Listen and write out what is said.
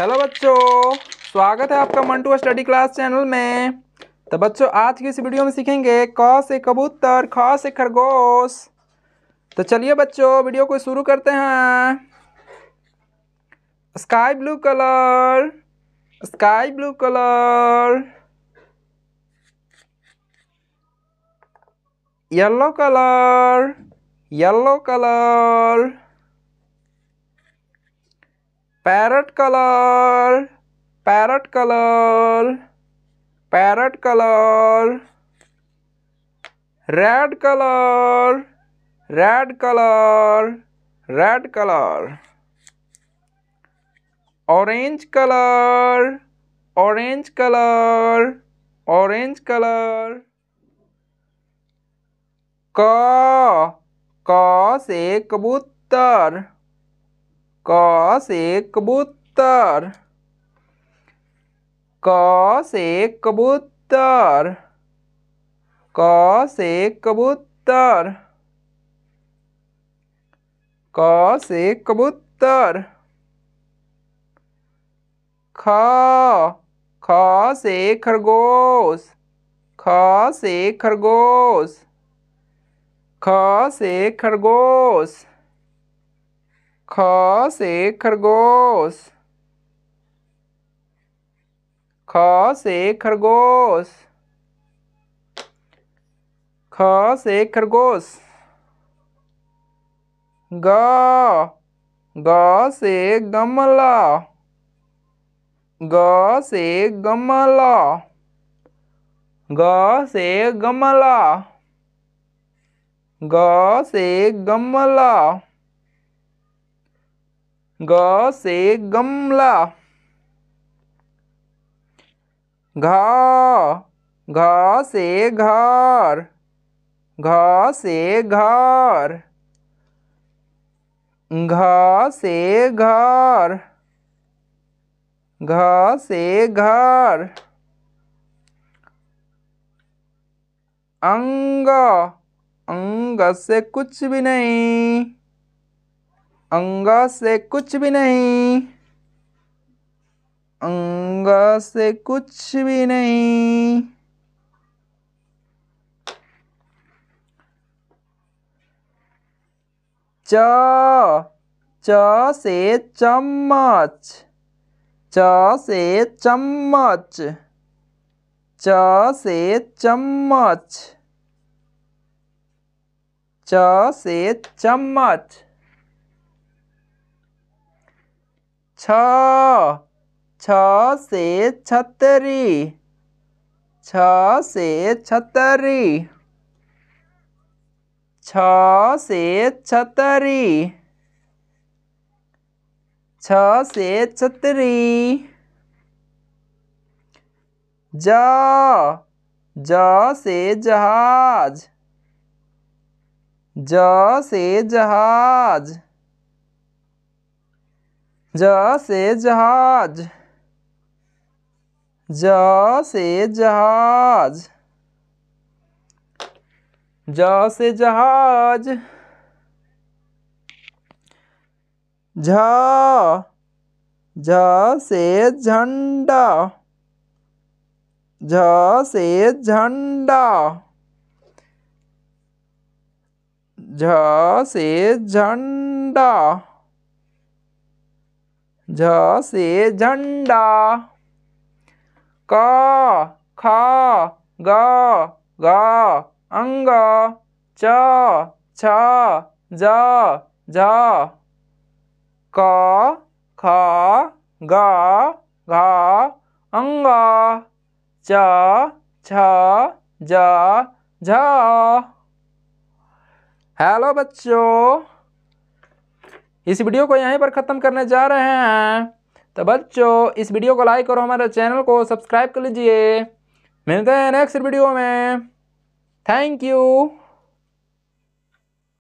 hello बच्चों स्वागत है आपका मंटू स्टडी क्लास चैनल में तो बच्चों आज की इस वीडियो में सीखेंगे क से कबूतर ख से खरगोश तो चलिए बच्चों वीडियो को शुरू करते हैं sky blue colour sky blue colour yellow colour yellow colour parrot colour parrot colour parrot colour red colour red colour red colour orange colour orange colour orange colour क क से कबूतर क से कबूतर क से कबूतर क से कबूतर क से कबूतर ख ख से खरगोश ख से खरगोश ख से खरगोश ख से खरगोश ख से खरगोश ख से खरगोश ग ग से गमला ग से गमला ग से गमला ग से गमला ग से गमला घा घा से घर घा से घर घा से घर घा से घर अंग अंग से कुछ भी नहीं अंग से कुछ भी नहीं अंग से कुछ भी नहीं च च से चम्मच च से चम्मच च से चम्मच च से चम्मच छ छ से छतरी छ से छतरी छ से छतरी छ से छतरी ज ज से जहाज ज से जहाज ज से जहाज ज से जहाज ज से जहाज झ झ से झंडा झ से झंडा झ से झंडा झ से झंडा क ख ग ग अंग च छ ज झ क ख ग घ अंग च छ ज झ हेलो बच्चों इस वीडियो को यहीं पर ख़त्म करने जा रहे हैं तो बच्चों इस वीडियो को लाइक करो हमारे चैनल को सब्सक्राइब कर लीजिए मिलते हैं नेक्स्ट वीडियो में थैंक यू